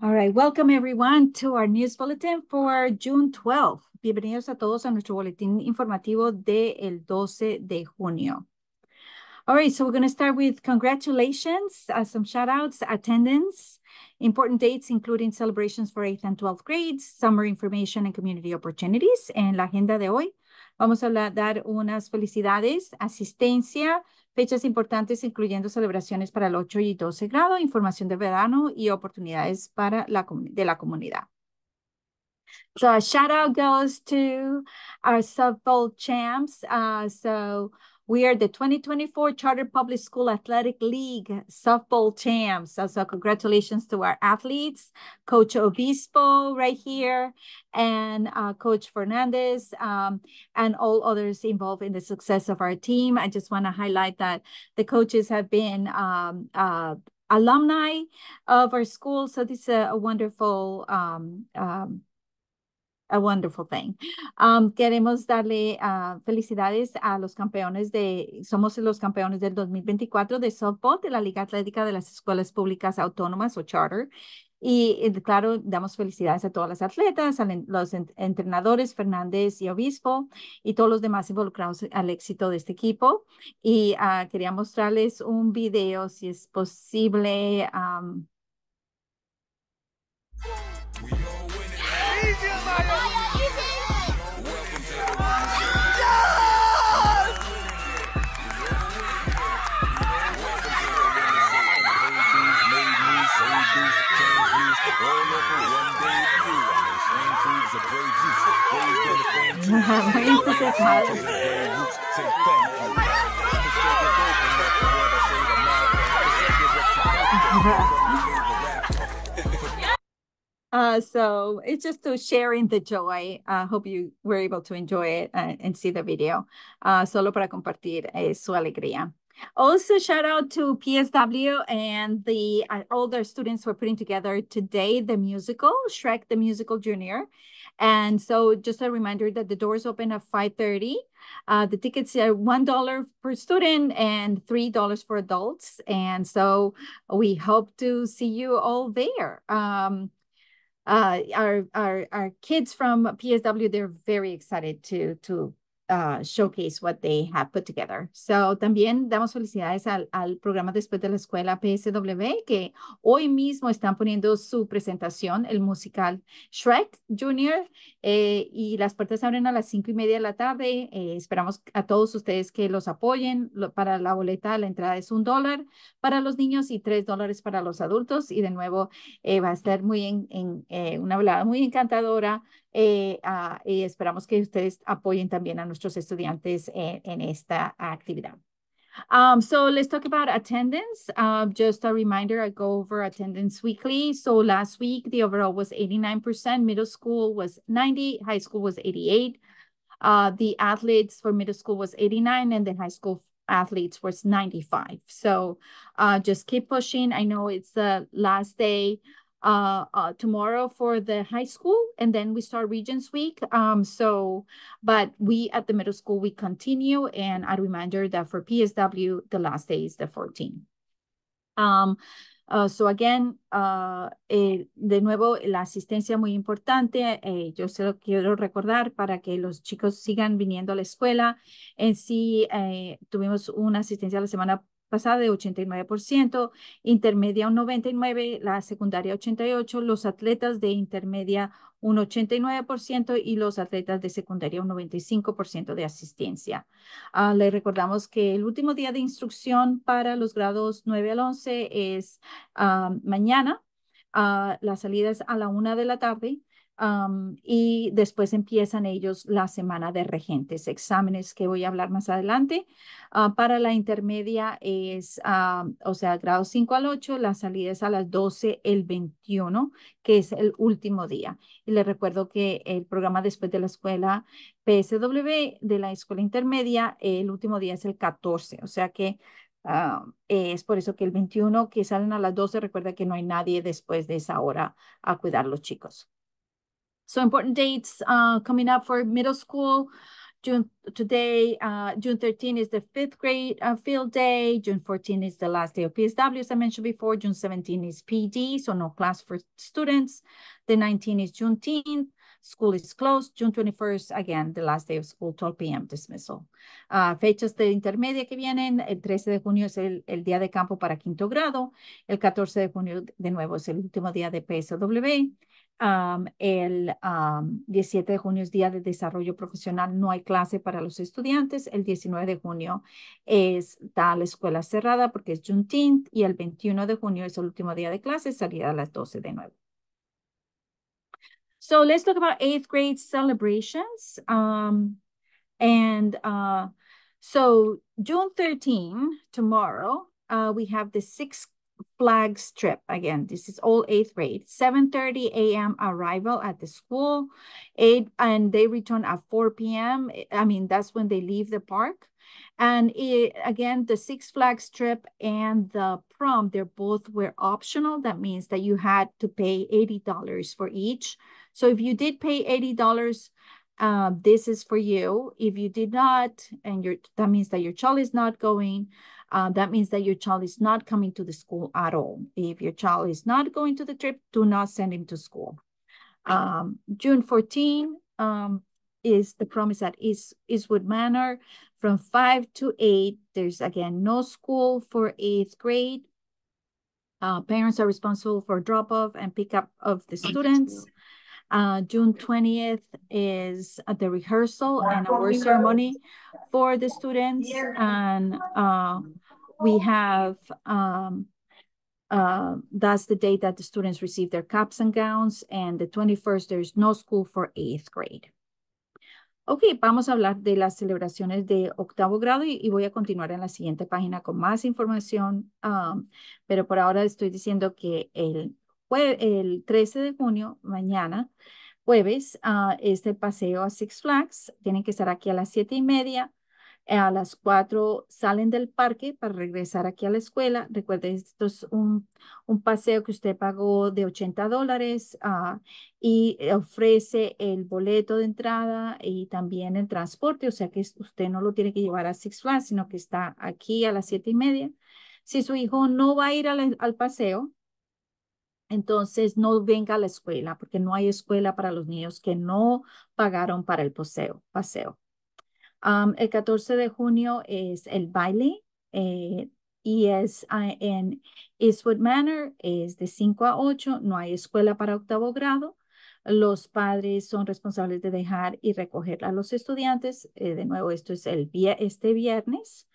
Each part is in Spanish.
All right, welcome everyone to our news bulletin for June 12th. Bienvenidos a todos a nuestro boletín informativo de el 12 de junio. All right, so we're going to start with congratulations, uh, some shout outs, attendance, important dates, including celebrations for 8th and 12th grades, summer information and community opportunities. En la agenda de hoy vamos a dar unas felicidades, asistencia, fechas importantes incluyendo celebraciones para el 8 y 12 grado, información de verano y oportunidades para la, de la comunidad. So a shout out goes to our sub champs. Uh, so We are the 2024 Charter Public School Athletic League softball champs. So, congratulations to our athletes, Coach Obispo right here, and uh, Coach Fernandez, um, and all others involved in the success of our team. I just want to highlight that the coaches have been um, uh, alumni of our school. So this is a, a wonderful um, um, a wonderful thing. Um, queremos darle ah, felicidades a los campeones de, somos los campeones del 2024 de softball de la Liga Atlética de las Escuelas Públicas Autónomas o Charter. Y, eh, claro, damos felicidades a todas las atletas, a los entrenadores Fernández y Obispo y todos los demás involucrados al éxito de este equipo. Y ah, quería mostrarles un video, si es posible. all one the brave youth, say thank you. Uh, so it's just to sharing the joy. I uh, hope you were able to enjoy it uh, and see the video. Uh, solo para compartir eh, su alegría. Also, shout out to PSW and the uh, all their students were putting together today the musical Shrek the Musical Junior, and so just a reminder that the doors open at five thirty. Uh, the tickets are one dollar per student and three dollars for adults, and so we hope to see you all there. Um, uh, our our our kids from PSW they're very excited to to Ah, showcase what they have put together. So también damos felicidades al, al programa Después de la Escuela PSW que hoy mismo están poniendo su presentación, el musical Shrek Junior eh, y las puertas abren a las cinco y media de la tarde. Eh, esperamos a todos ustedes que los apoyen. para la boleta la entrada es un dólar para los niños y tres dólares para los adultos y de nuevo eh, va a estar muy en, en una velada muy encantadora eh, uh, y esperamos que ustedes apoyen también a nuestros estudiantes en, en esta actividad. Um, so let's talk about attendance. Uh, just a reminder, I go over attendance weekly. So last week, the overall was 89%, middle school was 90, high school was 88. Uh, the athletes for middle school was 89 and then high school athletes was 95. So uh, just keep pushing. I know it's the last day uh, uh, tomorrow for the high school, and then we start Regents Week. Um, so, but we at the middle school, we continue. And a reminder that for PSW, the last day is the 14th. Um, Uh, so again, uh, eh, de nuevo, la asistencia muy importante. Eh, yo se lo quiero recordar para que los chicos sigan viniendo a la escuela. En sí, eh, tuvimos una asistencia la semana pasada de 89%, intermedia un 99%, la secundaria 88%, los atletas de intermedia un 89% y los atletas de secundaria un 95% de asistencia. Ah, le recordamos que el último día de instrucción para los grados 9 al 11 es ah, mañana. Ah, la salida es a la 1 de la tarde y después empiezan ellos la semana de regentes, exámenes que voy a hablar más adelante. Ah, para la intermedia es, ah, o sea, grado 5 al 8, la salida es a las 12 el 21, que es el último día. Y les recuerdo que el programa después de la escuela PSW de la escuela intermedia, el último día es el 14, o sea que ah, es por eso que el 21 que salen a las 12, recuerda que no hay nadie después de esa hora a cuidar los chicos. So important dates uh, coming up for middle school. June today, uh, June 13 is the fifth grade uh, field day. June 14 is the last day of PSW, as I mentioned before. June 17 is PD, so no class for students. The 19 is Juneteenth. School is closed. June 21st, again, the last day of school, 12 p.m. dismissal. Ah, fechas de intermedia que vienen, el 13 de junio es el, día de campo para quinto grado, el 14 de junio de nuevo es el último día de PSW, el 17 de junio es día de desarrollo profesional, no hay clase para los estudiantes, el 19 de junio está la escuela cerrada porque es Juneteenth y el 21 de junio es el último día de clase, salida a las 12 de nuevo. So let's talk about eighth grade celebrations. Um, and uh, so June 13, tomorrow, uh, we have the Six flag trip. Again, this is all eighth grade. 7.30 a.m. arrival at the school. Eight, and they return at 4 p.m. I mean, that's when they leave the park. And it, again, the Six Flags trip and the prom, they're both were optional. That means that you had to pay $80 for each. So if you did pay $80, um, this is for you. If you did not, and your that means that your child is not going, um, that means that your child is not coming to the school at all. If your child is not going to the trip, do not send him to school. Um, June 14 um, is the promise at East, Eastwood Manor. From 5 to 8, there's again no school for 8th grade. Uh, parents are responsible for drop-off and pick-up of the students. Uh, June 20th is uh, the rehearsal and award ceremony for the students. And uh, we have, um, uh, that's the date that the students receive their caps and gowns. And the 21st, there's no school for eighth grade. Ok, vamos a hablar de las celebraciones de octavo grado y, y voy a continuar en la siguiente página con más información, um, pero por ahora estoy diciendo que el el 13 de junio, mañana, jueves, este este paseo a Six Flags. Tienen que estar aquí a las siete y media. A las 4 salen del parque para regresar aquí a la escuela. Recuerden, esto es un, paseo que usted pagó de 80 dólares ah, y ofrece el boleto de entrada y también el transporte. O sea que usted no lo tiene que llevar a Six Flags, sino que está aquí a las siete y media. Si su hijo no va a ir al paseo, entonces no venga a la escuela porque no hay escuela para los niños que no pagaron para el paseo. paseo. Um, el 14 de junio es el baile eh, y es ah, en Eastwood Manor, es de 5 a 8, no hay escuela para octavo grado. Los padres son responsables de dejar y recoger a los estudiantes. Eh, de nuevo, esto es el, este viernes.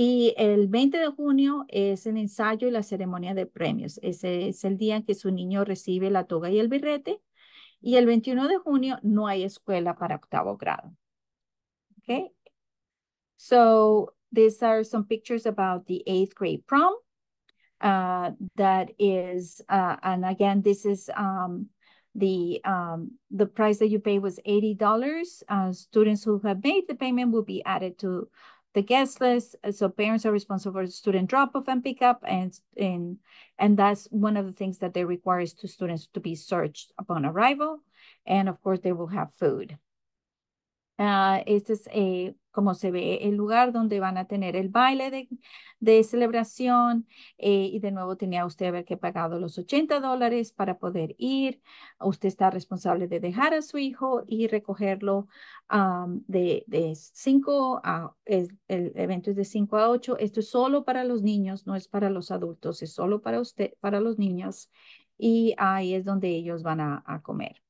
Y el 20 de junio es el ensayo y la ceremonia de premios. Ese es el día en que su niño recibe la toga y el birrete. Y el 21 de junio no hay escuela para octavo grado. Okay. So these are some pictures about the eighth grade prom. Uh, that is, uh, and again, this is um, the um, the price that you pay was $80. Uh, students who have made the payment will be added to the guest list. Uh, so parents are responsible for student drop-off and pickup, and, and, and that's one of the things that they require is to students to be searched upon arrival. And of course, they will have food. Uh, this a como se ve el lugar donde van a tener el baile de, celebración. Eh, y de nuevo tenía usted haber que pagado los 80 dólares para poder ir. Usted está responsable de dejar a su hijo y recogerlo de, 5 a, el, evento es de 5 a 8. Esto es solo para los niños, no es para los adultos, es solo para usted, para los niños. Y ahí es donde ellos van a comer.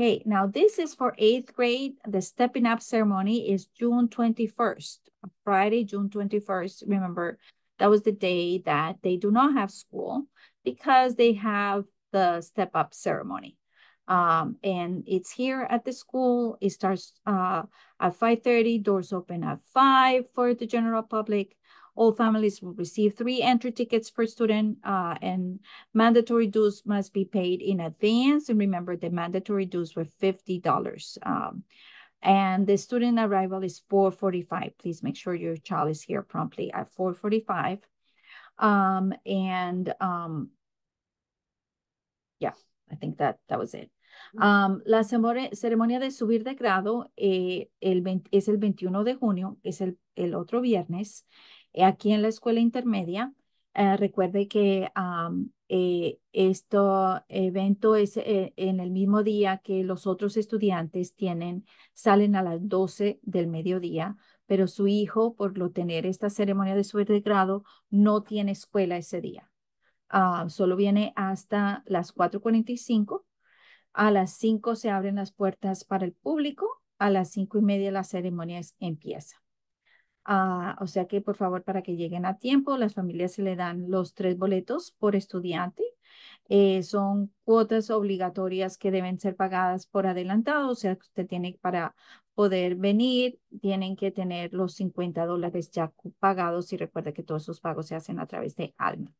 Okay, now this is for eighth grade. The stepping up ceremony is June 21st, Friday, June 21st. Remember, that was the day that they do not have school because they have the step up ceremony. Um, and it's here at the school. It starts uh, at 5.30, doors open at 5 for the general public, all families will receive three entry tickets per student uh, and mandatory dues must be paid in advance. And remember the mandatory dues were $50. Um, and the student arrival is 4.45. Please make sure your child is here promptly at 4.45. Um, and um, yeah, I think that that was it. Mm-hmm. Um, la ceremonia de subir de grado eh, el 20, es el 21 de junio, es el, el otro viernes, Eh, aquí en la escuela intermedia, eh, recuerde que este evento es en el mismo día que los otros estudiantes tienen, salen a las 12 del mediodía, pero su hijo, por lo tener esta ceremonia de su grado, no tiene escuela ese día. Ah, solo viene hasta las 4.45. A las 5 se abren las puertas para el público. A las cinco y media la ceremonia empieza. Ah, o sea que por favor para que lleguen a tiempo, las familias se le dan los tres boletos por estudiante. Eh, son cuotas obligatorias que deben ser pagadas por adelantado, o sea que usted tiene para poder venir, tienen que tener los 50 dólares ya pagados y recuerda que todos sus pagos se hacen a través de Alma.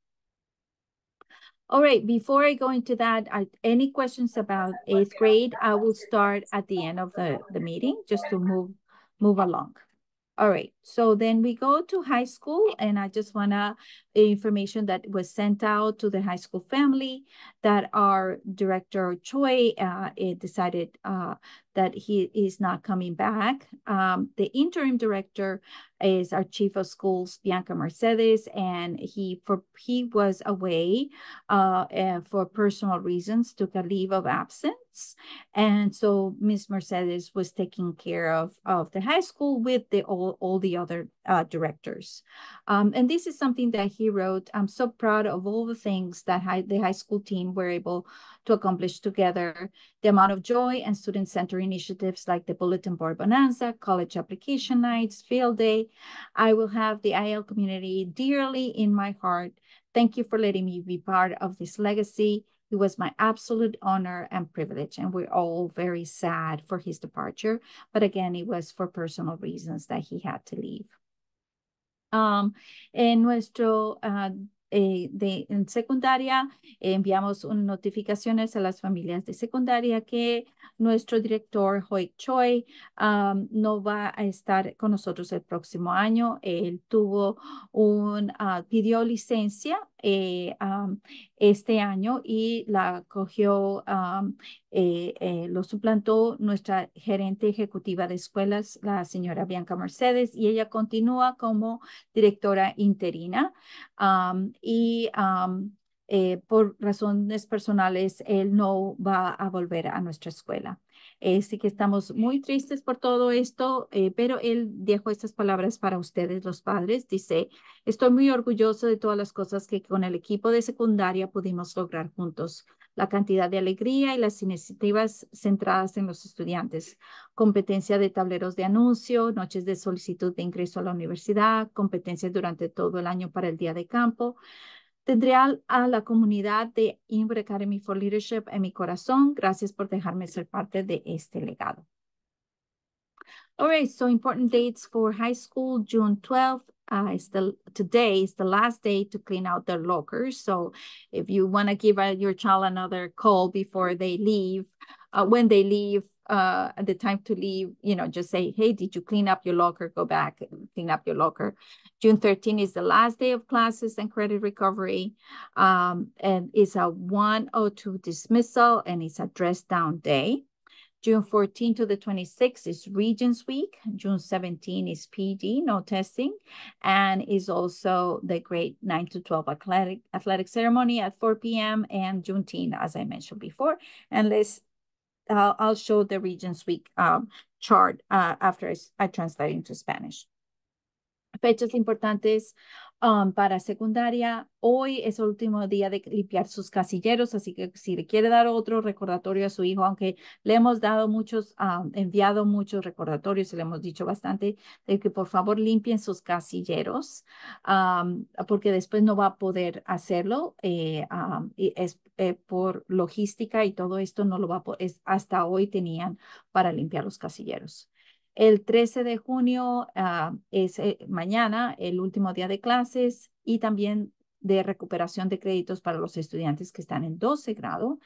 All right, before I go into that, any questions about eighth grade, I will start at the end of the, the meeting just to move, move along. All right. So then we go to high school, and I just want to information that was sent out to the high school family that our director Choi uh, decided uh, that he is not coming back. Um, the interim director is our chief of schools Bianca Mercedes, and he for he was away uh, for personal reasons, took a leave of absence, and so Miss Mercedes was taking care of of the high school with the all all the the other uh, directors. Um, and this is something that he wrote. I'm so proud of all the things that high, the high school team were able to accomplish together. The amount of joy and student-centered initiatives like the bulletin board bonanza, college application nights, field day. I will have the IL community dearly in my heart. Thank you for letting me be part of this legacy it was my absolute honor and privilege, and we're all very sad for his departure. But again, it was for personal reasons that he had to leave. Um, en nuestro uh, de, en secundaria, enviamos un, notificaciones a las familias de secundaria que nuestro director Hoik Choi um, no va a estar con nosotros el próximo año. Él tuvo un, uh, pidió licencia Eh, este año y la cogió, eh, eh, lo suplantó nuestra gerente ejecutiva de escuelas, la señora Bianca Mercedes, y ella continúa como directora interina. y por razones personales, él no va a volver a nuestra escuela. Sí este, que estamos muy tristes por todo esto, eh, pero él dejó estas palabras para ustedes, los padres. Dice, estoy muy orgulloso de todas las cosas que con el equipo de secundaria pudimos lograr juntos la cantidad de alegría y las iniciativas centradas en los estudiantes, competencia de tableros de anuncio, noches de solicitud de ingreso a la universidad, competencias durante todo el año para el día de campo, Tendré a la comunidad de Inver Academy for Leadership en mi corazón. Gracias por dejarme ser parte de este legado. All right, so important dates for high school, June 12th. Uh, is the today is the last day to clean out their lockers. So if you want to give uh, your child another call before they leave, uh, when they leave, uh, the time to leave, you know, just say, hey, did you clean up your locker? Go back, clean up your locker. June 13 is the last day of classes and credit recovery. Um, and it's a 102 dismissal and it's a dress down day. June 14 to the 26th is Regents Week. June 17 is PD, no testing, and is also the grade 9 to 12 athletic athletic ceremony at 4 p.m. and Juneteenth, as I mentioned before. And let's I'll, I'll show the regions Week um, chart uh, after I, I translate into Spanish. Fechas importantes Um, para secundaria. Hoy es el último día de limpiar sus casilleros, así que si le quiere dar otro recordatorio a su hijo, aunque le hemos dado muchos, um, enviado muchos recordatorios, le hemos dicho bastante de que por favor limpien sus casilleros, um, porque después no va a poder hacerlo. Eh, es eh, por logística y todo esto no lo va a poder, hasta hoy tenían para limpiar los casilleros. El 13 de junio ah, es eh, mañana el último día de clases y también de recuperación de créditos para los estudiantes que están en 12 grado.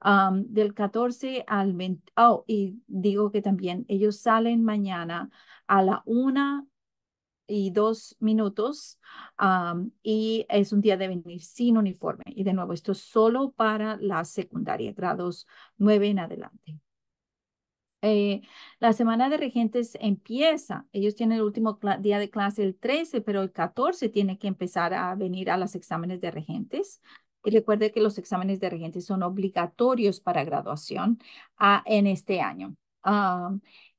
Ah, del 14 al 20, oh, y digo que también ellos salen mañana a la 1 y 2 minutos ah, y es un día de venir sin uniforme. Y de nuevo, esto es solo para la secundaria, grados 9 en adelante. Eh, la semana de regentes empieza, ellos tienen el último día de clase el 13, pero el 14 tiene que empezar a venir a los exámenes de regentes. Y recuerde que los exámenes de regentes son obligatorios para graduación ah, en este año.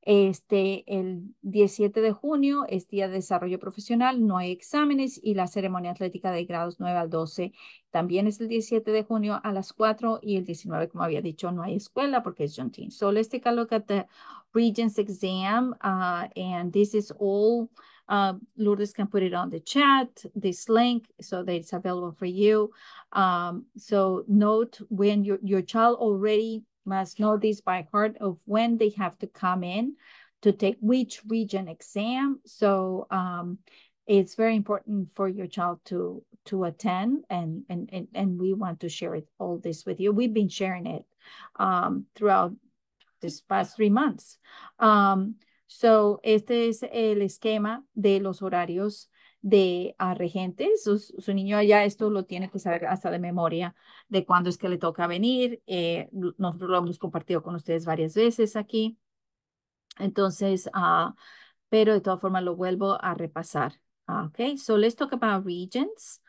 Este, el 17 de junio es día de desarrollo profesional, no hay exámenes y la ceremonia atlética de grados 9 al 12 también es el 17 de junio a las 4 y el 19, como había dicho, no hay escuela porque es Juneteenth. So let's take a look at the Regents exam uh, and this is all, uh, Lourdes can put it on the chat, this link, so that it's available for you. Um, so note when your, your child already must know this by heart of when they have to come in to take which region exam. So um, it's very important for your child to to attend and, and and and we want to share it, all this with you. We've been sharing it um, throughout this past three months. Um, so este es el esquema de los horarios de a regente. Su, su niño ya esto lo tiene que saber hasta de memoria de cuándo es que le toca venir. Eh, nosotros lo hemos compartido con ustedes varias veces aquí. Entonces, ah, pero de todas formas lo vuelvo a repasar. Ah, okay, so let's talk about regents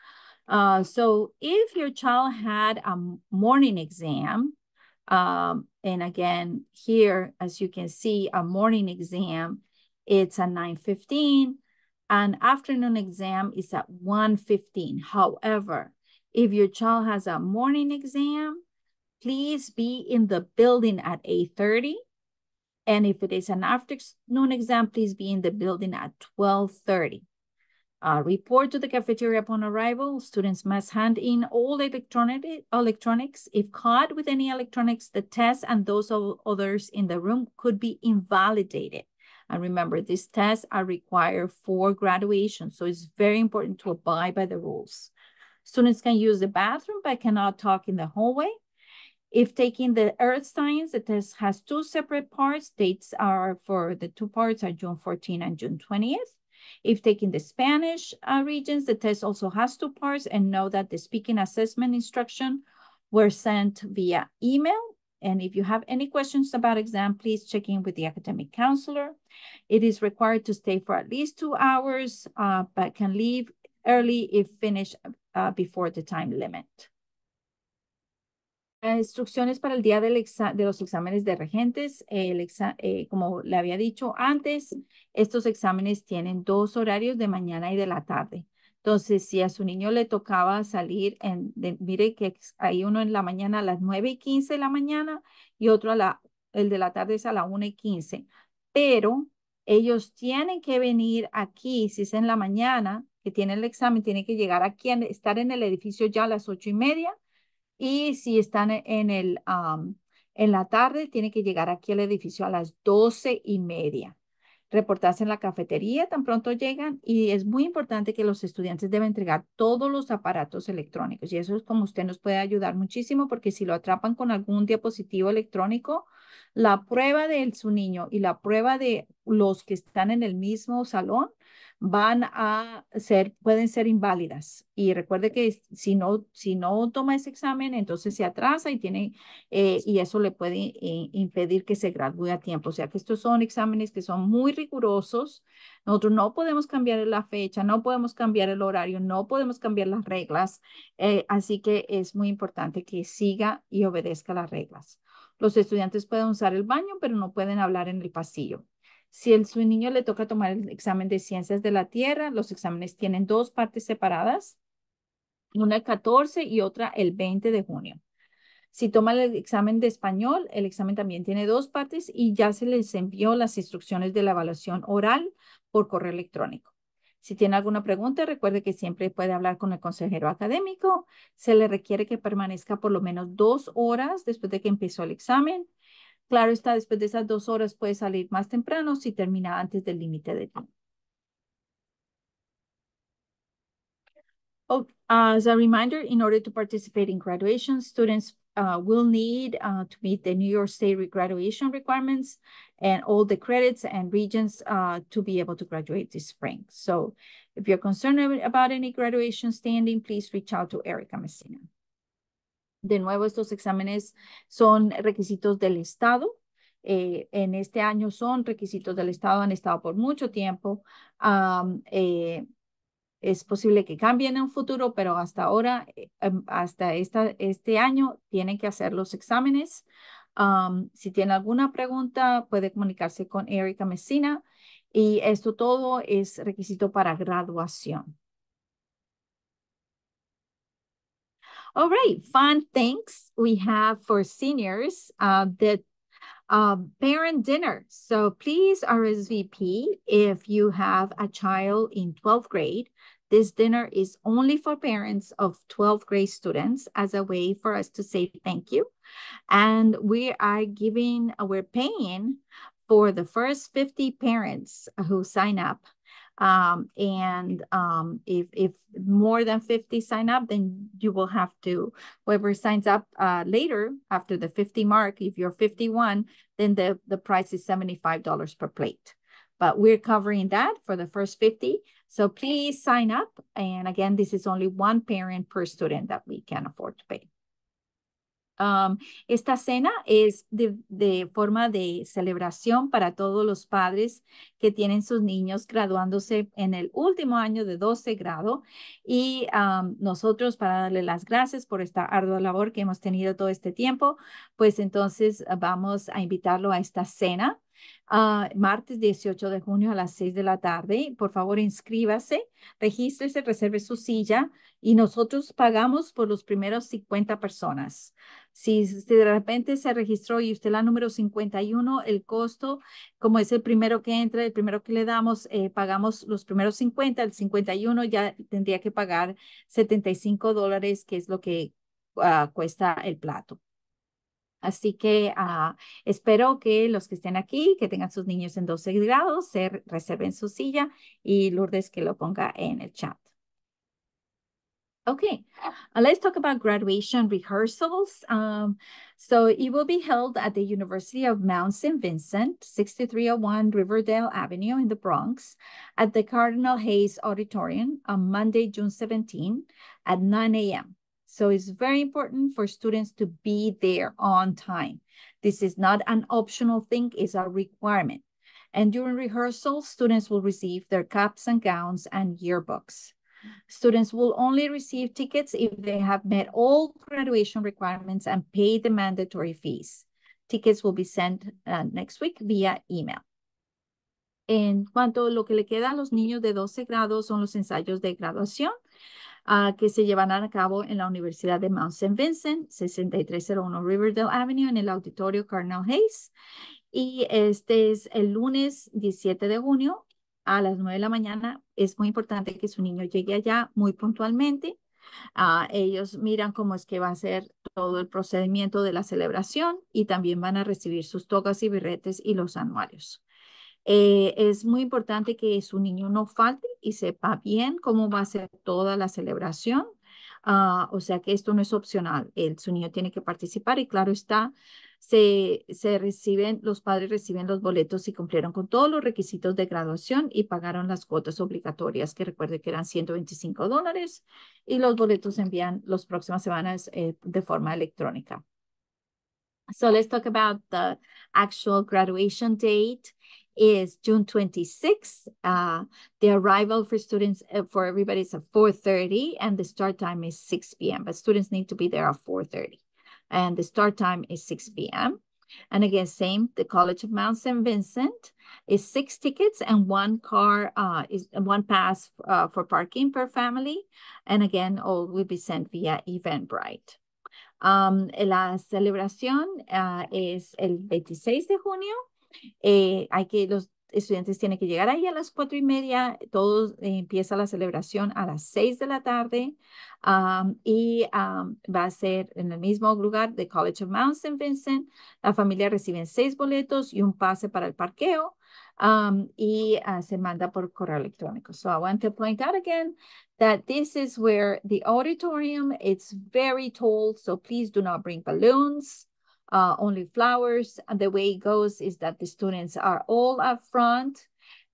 ah, so if your child had a morning exam, um, and again, here, as you can see, a morning exam, it's a 9.15, An afternoon exam is at 1.15. However, if your child has a morning exam, please be in the building at 8.30. And if it is an afternoon exam, please be in the building at 12.30. Uh, report to the cafeteria upon arrival. Students must hand in all electronic, electronics. If caught with any electronics, the test and those of others in the room could be invalidated. And remember, these tests are required for graduation, so it's very important to abide by the rules. Students can use the bathroom, but cannot talk in the hallway. If taking the earth science, the test has two separate parts. Dates are for the two parts are June 14 and June 20th. If taking the Spanish uh, regions, the test also has two parts and know that the speaking assessment instruction were sent via email and if you have any questions about exam, please check in with the academic counselor. It is required to stay for at least two hours, uh, but can leave early if finished uh, before the time limit. Instrucciones para el día del de los exámenes de regentes. El exa eh, como le había dicho antes, estos exámenes tienen dos horarios de mañana y de la tarde. Entonces, si a su niño le tocaba salir, en, mire que hay uno en la mañana a las 9 y 15 de la mañana y otro a la, el de la tarde es a las 1 y 15. Pero ellos tienen que venir aquí, si es en la mañana, que tiene el examen, tiene que llegar aquí, estar en el edificio ya a las 8 y media. Y si están e, en, el, en la tarde, tiene que llegar aquí al edificio a las 12 y media reportarse en la cafetería tan pronto llegan y es muy importante que los estudiantes deben entregar todos los aparatos electrónicos y eso es como usted nos puede ayudar muchísimo porque si lo atrapan con algún dispositivo electrónico, la prueba de su niño y la prueba de los que están en el mismo salón van a ser, pueden ser inválidas. Y recuerde que si no, si no toma ese examen, entonces se atrasa y tiene, eh, y eso le puede impedir que se gradúe a tiempo. O sea que estos son exámenes que son muy rigurosos. Nosotros no podemos cambiar la fecha, no podemos cambiar el horario, no podemos cambiar las reglas. Eh, así que es muy importante que siga y obedezca las reglas. Los estudiantes pueden usar el baño, pero no pueden hablar en el pasillo. Si el su niño le toca tomar el examen de ciencias de la Tierra, los exámenes tienen dos partes separadas, una el 14 y otra el 20 de junio. Si toma el examen de español, el examen también tiene dos partes y ya se les envió las instrucciones de la evaluación oral por correo electrónico. Si tiene alguna pregunta, recuerde que siempre puede hablar con el consejero académico. Se le requiere que permanezca por lo menos dos horas después de que empezó el examen. Claro está, después de esas dos horas puede salir más temprano si termina antes del límite de tiempo. Oh, ah, as a reminder, in order to participate in graduation, students uh, will need uh, to meet the New York State graduation requirements and all the credits and regions to be able to graduate this spring. So if you're concerned about any graduation standing, please reach out to Erica Messina. De nuevo, estos exámenes son requisitos del Estado. Eh, en este año son requisitos del Estado, han estado por mucho tiempo. Eh, es posible que cambien en un futuro, pero hasta ahora, eh, em, hasta esta, este año, tienen que hacer los exámenes. si tiene alguna pregunta, puede comunicarse con Erika Messina. Y esto todo es requisito para graduación. All right, fun things we have for seniors uh, the um, parent dinner. So please RSVP if you have a child in 12th grade. This dinner is only for parents of 12th grade students as a way for us to say thank you. And we are giving, we're paying for the first 50 parents who sign up um, and um, if, if more than 50 sign up, then you will have to, whoever signs up uh, later after the 50 mark, if you're 51, then the, the price is $75 per plate. But we're covering that for the first 50. So please sign up. And again, this is only one parent per student that we can afford to pay. esta cena es de, forma de celebración para todos los padres que tienen sus niños graduándose en el último año de 12 grado y nosotros para darle las gracias por esta ardua labor que hemos tenido todo este tiempo, pues entonces ah, vamos a invitarlo a esta cena Ah, martes 18 de junio a las 6 de la tarde. Por favor, inscríbase, regístrese, reserve su silla y nosotros pagamos por los primeros 50 personas. Si, si, de repente se registró y usted la número 51, el costo, como es el primero que entra, el primero que le damos, eh, pagamos los primeros 50, el 51 ya tendría que pagar 75 dólares, que es lo que ah, cuesta el plato. Así que uh, espero que los que estén aquí, que tengan sus niños en 12 grados, se reserven su silla y Lourdes que lo ponga en el chat. Okay, uh, let's talk about graduation rehearsals. Um, so it will be held at the University of Mount St. Vincent, 6301 Riverdale Avenue in the Bronx, at the Cardinal Hayes Auditorium on Monday, June 17 at 9 a.m. So it's very important for students to be there on time. This is not an optional thing, it's a requirement. And during rehearsal, students will receive their caps and gowns and yearbooks. Students will only receive tickets if they have met all graduation requirements and paid the mandatory fees. Tickets will be sent uh, next week via email. En cuanto a lo que le queda a los niños de 12 grados son los ensayos de graduación. que se llevan a cabo en la Universidad de Mount St. Vincent, 6301 Riverdale Avenue, en el Auditorio Cardinal Hayes. Y este es el lunes 17 de junio a las 9 de la mañana. Es muy importante que su niño llegue allá muy puntualmente. Ah, ellos miran cómo es que va a ser todo el procedimiento de la celebración y también van a recibir sus tocas y birretes y los anuarios. Eh, es muy importante que su niño no falte y sepa bien cómo va a ser toda la celebración. Ah, o sea que esto no es opcional. El, su niño tiene que participar y claro está, se, se reciben, los padres reciben los boletos y cumplieron con todos los requisitos de graduación y pagaron las cuotas obligatorias, que recuerde que eran 125 dólares, y los boletos se envían las próximas semanas eh, de forma electrónica. So let's talk about the actual graduation date. is June 26th. Uh, the arrival for students, uh, for everybody is at 4.30 and the start time is 6 p.m. But students need to be there at 4.30 and the start time is 6 p.m. And again, same, the College of Mount St. Vincent is six tickets and one car, uh, is one pass uh, for parking per family. And again, all will be sent via Eventbrite. Um, la celebración uh, es el 26 de junio Eh, hay que, los estudiantes tienen que llegar ahí a las cuatro y media, todos eh, empieza la celebración a las seis de la tarde y va a ser en el mismo lugar de College of Mount St. Vincent. La familia recibe seis boletos y un pase para el parqueo. y ah, se manda por correo electrónico. So I want to point out again that this is where the auditorium, it's very tall, so please do not bring balloons. uh, only flowers. And the way it goes is that the students are all up front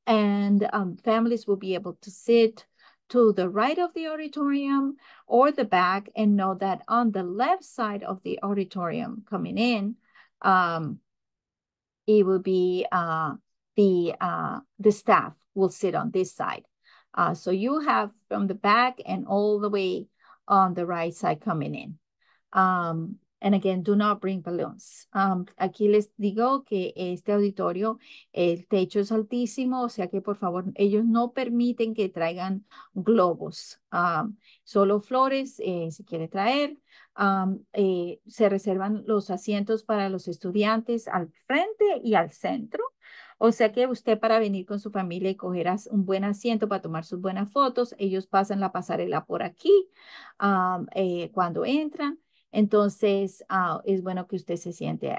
and um, families will be able to sit to the right of the auditorium or the back and know that on the left side of the auditorium coming in, um, it will be uh, the, uh, the staff will sit on this side. Uh, so you have from the back and all the way on the right side coming in. Um, And again, do not bring balloons. Um, aquí les digo que este auditorio, el techo es altísimo, o sea que por favor, ellos no permiten que traigan globos, um, solo flores, eh, si quiere traer. Um, eh, se reservan los asientos para los estudiantes al frente y al centro. O sea que usted para venir con su familia y coger un buen asiento para tomar sus buenas fotos, ellos pasan la pasarela por aquí eh, cuando entran. Entonces, ah, es bueno que usted se siente,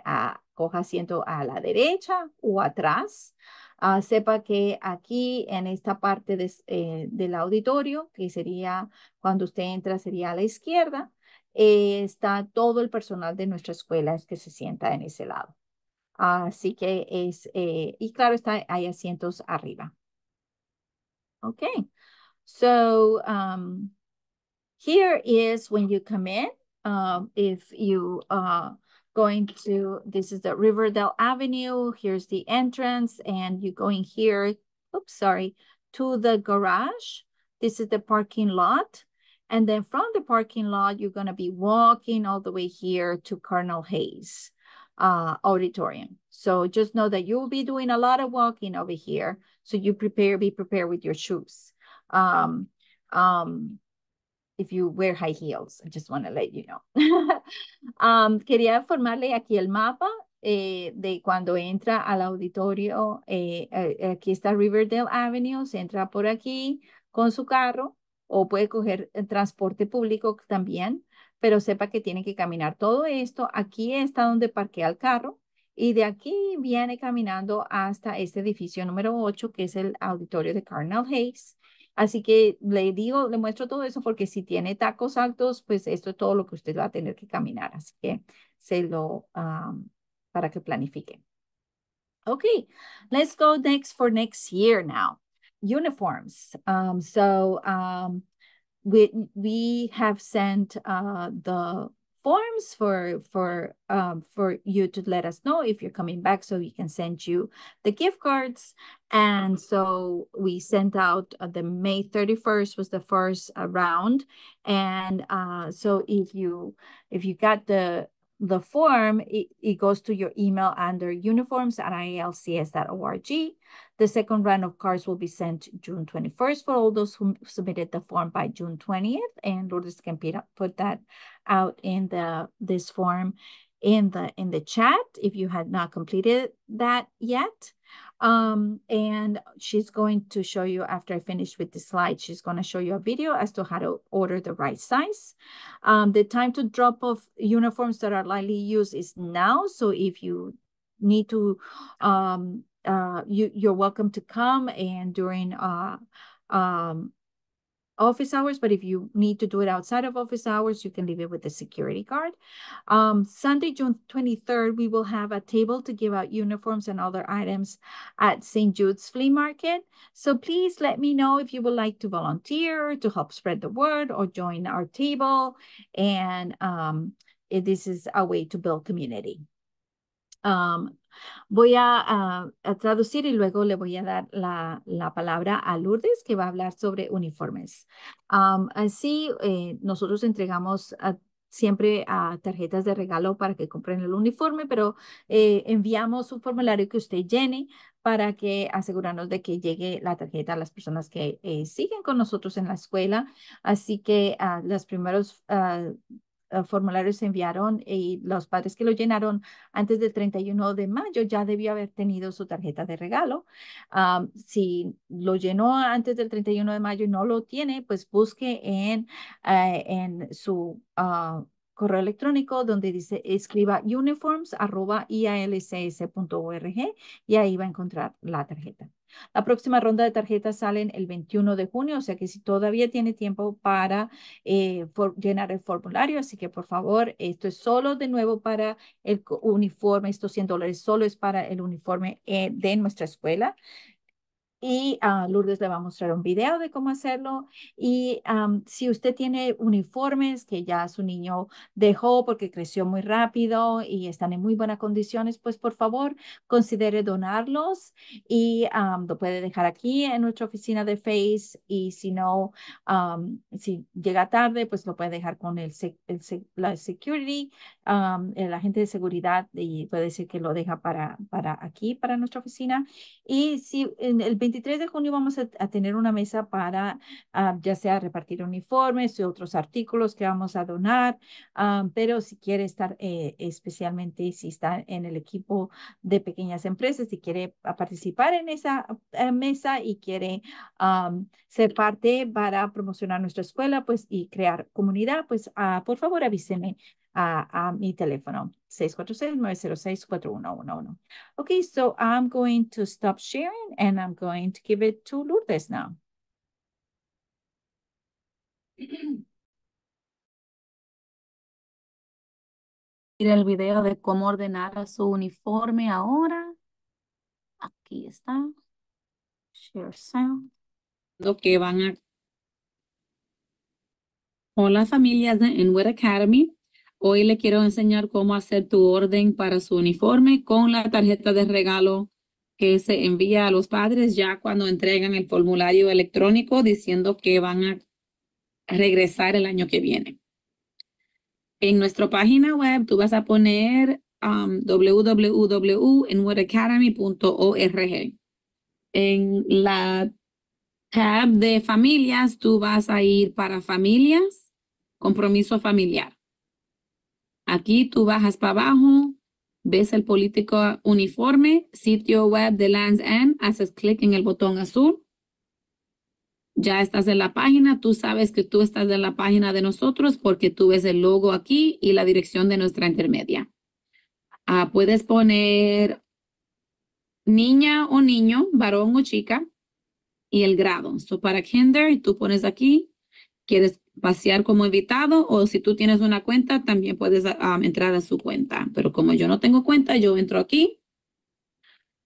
coja asiento a la derecha o atrás. Ah, sepa que aquí en esta parte eh, del auditorio, que sería cuando usted entra, sería a la izquierda, eh, está todo el personal de nuestra escuela es que se sienta en ese lado. Así que es, eh, y claro, está, hay asientos arriba. Okay, so um, here is when you come in. um, if you uh, going to, this is the Riverdale Avenue, here's the entrance, and you going here, oops, sorry, to the garage. This is the parking lot. And then from the parking lot, you're gonna be walking all the way here to Colonel Hayes uh, Auditorium. So just know that you'll be doing a lot of walking over here. So you prepare, be prepared with your shoes. Um, um, if you wear high heels. I just want to let you know. Um, quería formarle aquí el mapa eh, de cuando entra al auditorio. Eh, eh, aquí está Riverdale Avenue, se entra por aquí con su carro o puede coger el transporte público también, pero sepa que tiene que caminar todo esto. Aquí está donde parquea el carro y de aquí viene caminando hasta este edificio número 8, que es el auditorio de Cardinal Hayes Así que le digo, le muestro todo eso porque si tiene tacos altos, pues esto es todo lo que usted va a tener que caminar. Así que se lo, ah, para que planifique. Okay, let's go next for next year now. Uniforms. Um, so um, we, we have sent uh, the forms for for um, for you to let us know if you're coming back so we can send you the gift cards and so we sent out uh, the may 31st was the first uh, round and uh, so if you if you got the the form, it, it goes to your email under uniforms at IALCS.org. The second round of cards will be sent June 21st for all those who submitted the form by June 20th. And Lourdes can put that out in the this form in the in the chat if you had not completed that yet. Um, and she's going to show you after I finish with the slide, she's going to show you a video as to how to order the right size. Um, the time to drop off uniforms that are lightly used is now. So if you need to, um, uh, you, you're welcome to come and during uh, um, office hours, but if you need to do it outside of office hours, you can leave it with the security guard. Um, Sunday, June 23rd, we will have a table to give out uniforms and other items at St. Jude's Flea Market. So please let me know if you would like to volunteer to help spread the word or join our table. And um, this is a way to build community. Um, Voy a, traducir y luego le voy a dar la, palabra a Lourdes, que va a hablar sobre uniformes. así, eh, nosotros entregamos siempre a tarjetas de regalo para que compren el uniforme, pero eh, enviamos un formulario que usted llene para que asegurarnos de que llegue la tarjeta a las personas que eh, siguen con nosotros en la escuela. Así que ah, los primeros ah, eh, formularios se enviaron y los padres que lo llenaron antes del 31 de mayo ya debió haber tenido su tarjeta de regalo. Ah, si lo llenó antes del 31 de mayo y no lo tiene, pues busque en, eh, en su... Ah, correo electrónico donde dice escriba uniforms.ialcs.org y ahí va a encontrar la tarjeta. La próxima ronda de tarjetas sale el 21 de junio, o sea que si todavía tiene tiempo para eh, llenar el formulario, así que por favor, esto es solo de nuevo para el uniforme, estos 100 dólares solo es para el uniforme eh, de nuestra escuela y a Lourdes le va a mostrar un video de cómo hacerlo. Y si usted tiene uniformes que ya su niño dejó porque creció muy rápido y están en muy buenas condiciones, pues por favor considere donarlos y lo puede dejar aquí en nuestra oficina de Face. Y si no, si llega tarde, pues lo puede dejar con el, la security, el agente de seguridad y puede decir que lo deja para, para aquí, para nuestra oficina. Y si en el 23 de junio vamos a, tener una mesa para ah, ya sea repartir uniformes y otros artículos que vamos a donar, ah, pero si quiere estar eh, especialmente si está en el equipo de pequeñas empresas, si quiere participar en esa eh, mesa y quiere ah, ser parte para promocionar nuestra escuela pues, y crear comunidad, pues por favor avísenme a, mi teléfono, 646-906-4111. Okay, so I'm going to stop sharing and I'm going to give it to Lourdes now. el video de cómo ordenar su uniforme ahora. Aquí está. Share sound. Lo que van a... Hola familias de Enwood Academy. Hoy le quiero enseñar cómo hacer tu orden para su uniforme con la tarjeta de regalo que se envía a los padres ya cuando entregan el formulario electrónico diciendo que van a regresar el año que viene. En nuestra página web tú vas a poner um, En la tab de familias tú vas a ir para familias, compromiso familiar. Aquí tú bajas para abajo, ves el político uniforme, sitio web de Lands End, haces clic en el botón azul. Ya estás en la página, tú sabes que tú estás en la página de nosotros porque tú ves el logo aquí y la dirección de nuestra intermedia. Ah, puedes poner niña o niño, varón o chica y el grado. So para kinder, tú pones aquí, quieres pasear como invitado o si tú tienes una cuenta, también puedes ah, ah, entrar a su cuenta. Pero como yo no tengo cuenta, yo entro aquí.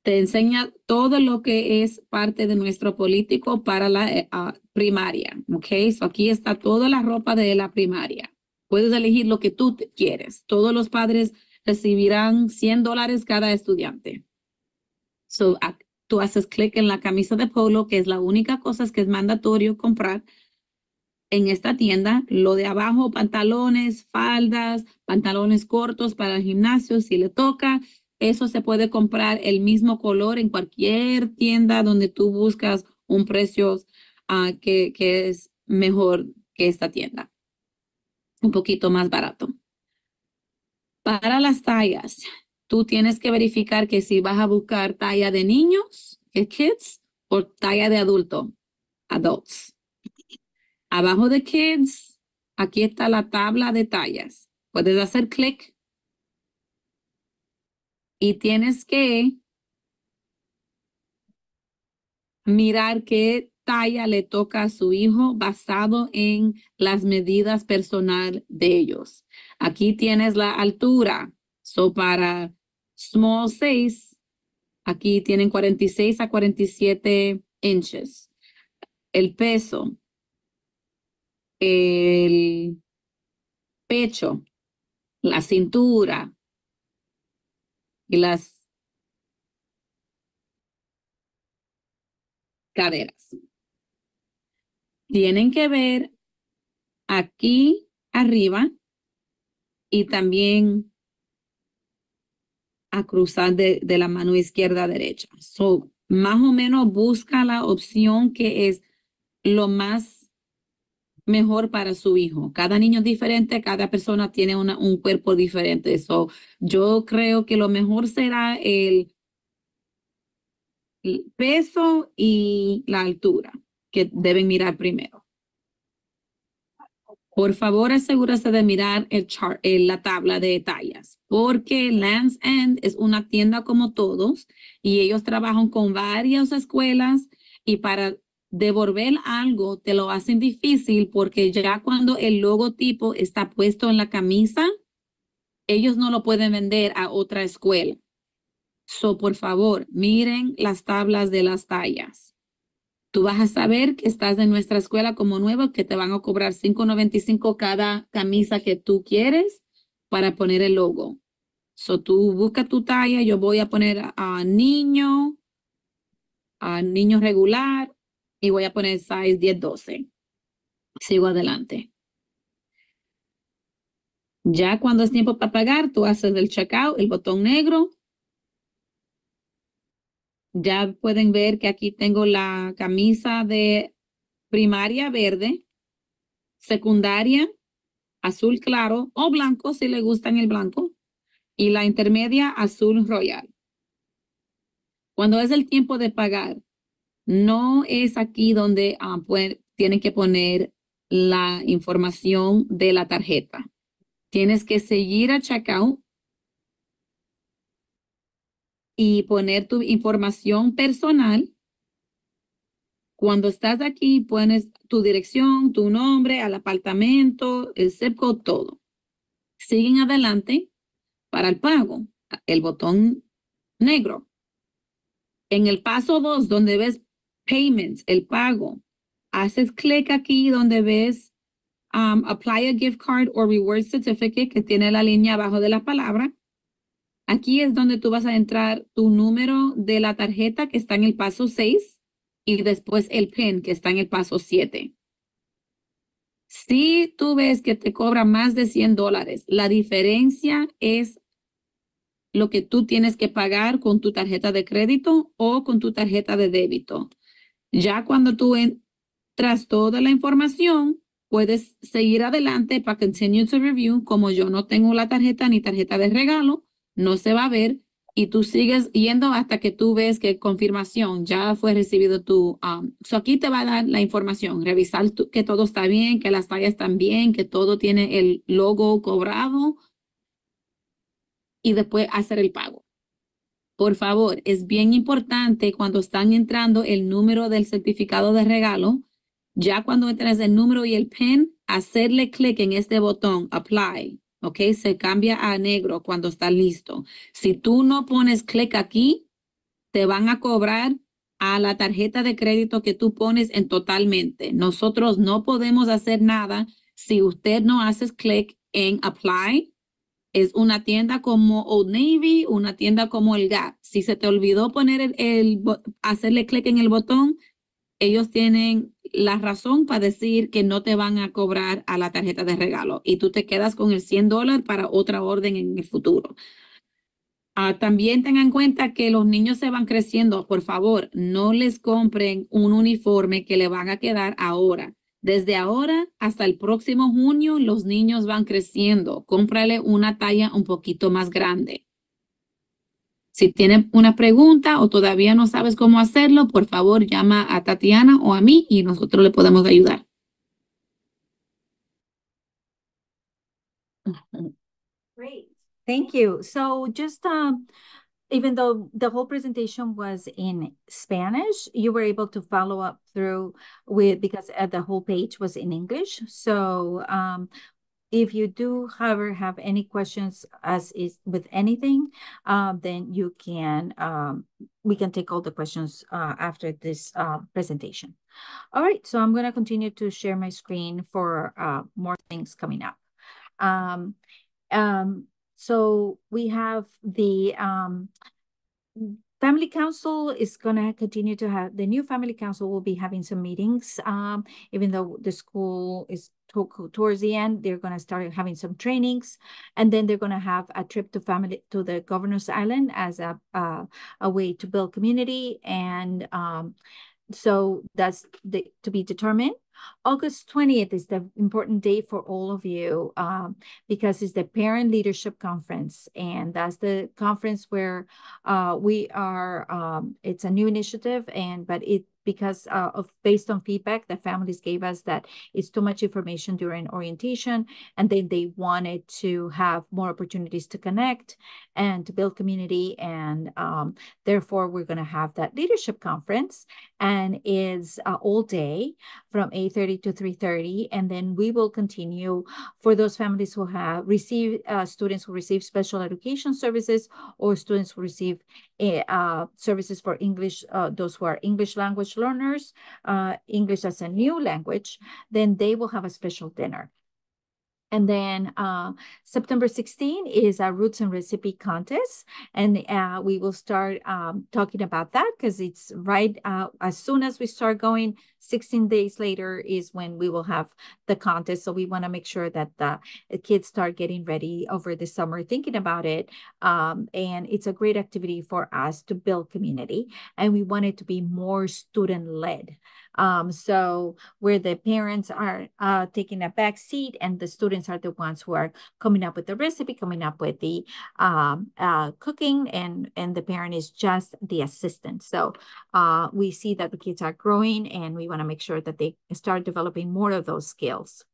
Te enseña todo lo que es parte de nuestro político para la eh, ah, primaria. Ok, so aquí está toda la ropa de la primaria. Puedes elegir lo que tú quieres. Todos los padres recibirán 100 dólares cada estudiante. tú haces clic en la camisa de polo, que es la única cosa que es mandatorio comprar en esta tienda, lo de abajo, pantalones, faldas, pantalones cortos para el gimnasio, si le toca, eso se puede comprar el mismo color en cualquier tienda donde tú buscas un precio ah, que, es mejor que esta tienda, un poquito más barato. Para las tallas, tú tienes que verificar que si vas a buscar talla de niños, kids, o talla de adulto, adults Abajo de Kids, aquí está la tabla de tallas. Puedes hacer clic. Y tienes que mirar qué talla le toca a su hijo basado en las medidas personal de ellos. Aquí tienes la altura. So para small 6, aquí tienen 46 a 47 inches. El peso, el pecho, la cintura y las caderas. Tienen que ver aquí arriba y también a cruzar de, la mano izquierda a derecha. So, más o menos busca la opción que es lo más mejor para su hijo. Cada niño es diferente, cada persona tiene un cuerpo diferente. eso yo creo que lo mejor será el, peso y la altura que deben mirar primero. Por favor, asegúrese de mirar el chart, eh, la tabla de tallas, porque Lands End es una tienda como todos y ellos trabajan con varias escuelas y para devolver algo te lo hacen difícil porque ya cuando el logotipo está puesto en la camisa, ellos no lo pueden vender a otra escuela. So, por favor, miren las tablas de las tallas. Tú vas a saber que estás en nuestra escuela como nuevo, que te van a cobrar 5.95 cada camisa que tú quieres para poner el logo. So, tú busca tu talla, yo voy a poner a niño, a niño regular, y voy a poner size 10-12. Sigo adelante. Ya cuando es tiempo para pagar, tú haces el checkout, el botón negro. Ya pueden ver que aquí tengo la camisa de primaria verde, secundaria azul claro o blanco si le gustan el blanco y la intermedia azul royal. Cuando es el tiempo de pagar, no es aquí donde ah, tienen que poner la información de la tarjeta. Tienes que seguir a checkout y poner tu información personal. Cuando estás aquí, pones tu dirección, tu nombre, al apartamento, el CEPCO, todo. Siguen adelante para el pago, el botón negro. En el paso 2, donde ves payments, el pago. Haces clic aquí donde ves um, apply a gift card or reward certificate que tiene la línea abajo de la palabra. Aquí es donde tú vas a entrar tu número de la tarjeta que está en el paso 6 y después el PIN que está en el paso 7. Si tú ves que te cobra más de 100 dólares, la diferencia es lo que tú tienes que pagar con tu tarjeta de crédito o con tu tarjeta de débito. Ya cuando tú entras toda la información, puedes seguir adelante para continue to review. Como yo no tengo la tarjeta ni tarjeta de regalo, no se va a ver y tú sigues yendo hasta que tú ves que confirmación ya fue recibido tu. Um, so aquí te va a dar la información, revisar que todo está bien, que las tallas están bien, que todo tiene el logo cobrado y después hacer el pago. Por favor, es bien importante cuando están entrando el número del certificado de regalo, ya cuando entras el número y el PIN, hacerle clic en este botón, Apply. ¿Ok? Se cambia a negro cuando está listo. Si tú no pones clic aquí, te van a cobrar a la tarjeta de crédito que tú pones en totalmente. Nosotros no podemos hacer nada si usted no hace clic en Apply es una tienda como Old Navy, una tienda como el Gap. Si se te olvidó poner el, hacerle clic en el botón, ellos tienen la razón para decir que no te van a cobrar a la tarjeta de regalo y tú te quedas con el 100 dólares para otra orden en el futuro. Ah, también tengan en cuenta que los niños se van creciendo. Por favor, no les compren un uniforme que le van a quedar ahora. Desde ahora hasta el próximo junio los niños van creciendo. Cómprale una talla un poquito más grande. Si tiene una pregunta o todavía no sabes cómo hacerlo, por favor llama a Tatiana o a mí y nosotros le podemos ayudar. Great. Thank you. So just um, even though the whole presentation was in Spanish, you were able to follow up through with because uh, the whole page was in English. So um, if you do, however, have any questions as is with anything, uh, then you can um, we can take all the questions uh, after this uh, presentation. All right, so I'm going to continue to share my screen for uh, more things coming up. Um, um, so we have the um, Family Council is going to continue to have, the new Family Council will be having some meetings, um, even though the school is to, towards the end, they're going to start having some trainings, and then they're going to have a trip to family to the Governor's Island as a, uh, a way to build community and um, so that's the, to be determined. August 20th is the important day for all of you um, because it's the Parent Leadership Conference. And that's the conference where uh, we are, um, it's a new initiative, and but it because uh, of based on feedback that families gave us that it's too much information during orientation and then they wanted to have more opportunities to connect and to build community and um, therefore we're going to have that leadership conference and is uh, all day from 8.30 to 3.30 and then we will continue for those families who have received uh, students who receive special education services or students who receive Eh, uh, services for English, uh, those who are English language learners, uh, English as a new language, then they will have a special dinner. And then uh, September 16 is a Roots and Recipe contest. And uh, we will start um, talking about that because it's right uh, as soon as we start going, 16 days later is when we will have the contest. So we want to make sure that the kids start getting ready over the summer, thinking about it. Um, and it's a great activity for us to build community. And we want it to be more student led. Um, so where the parents are uh, taking a back seat and the students are the ones who are coming up with the recipe, coming up with the um, uh, cooking and, and the parent is just the assistant. So uh, we see that the kids are growing and we wanna make sure that they start developing more of those skills.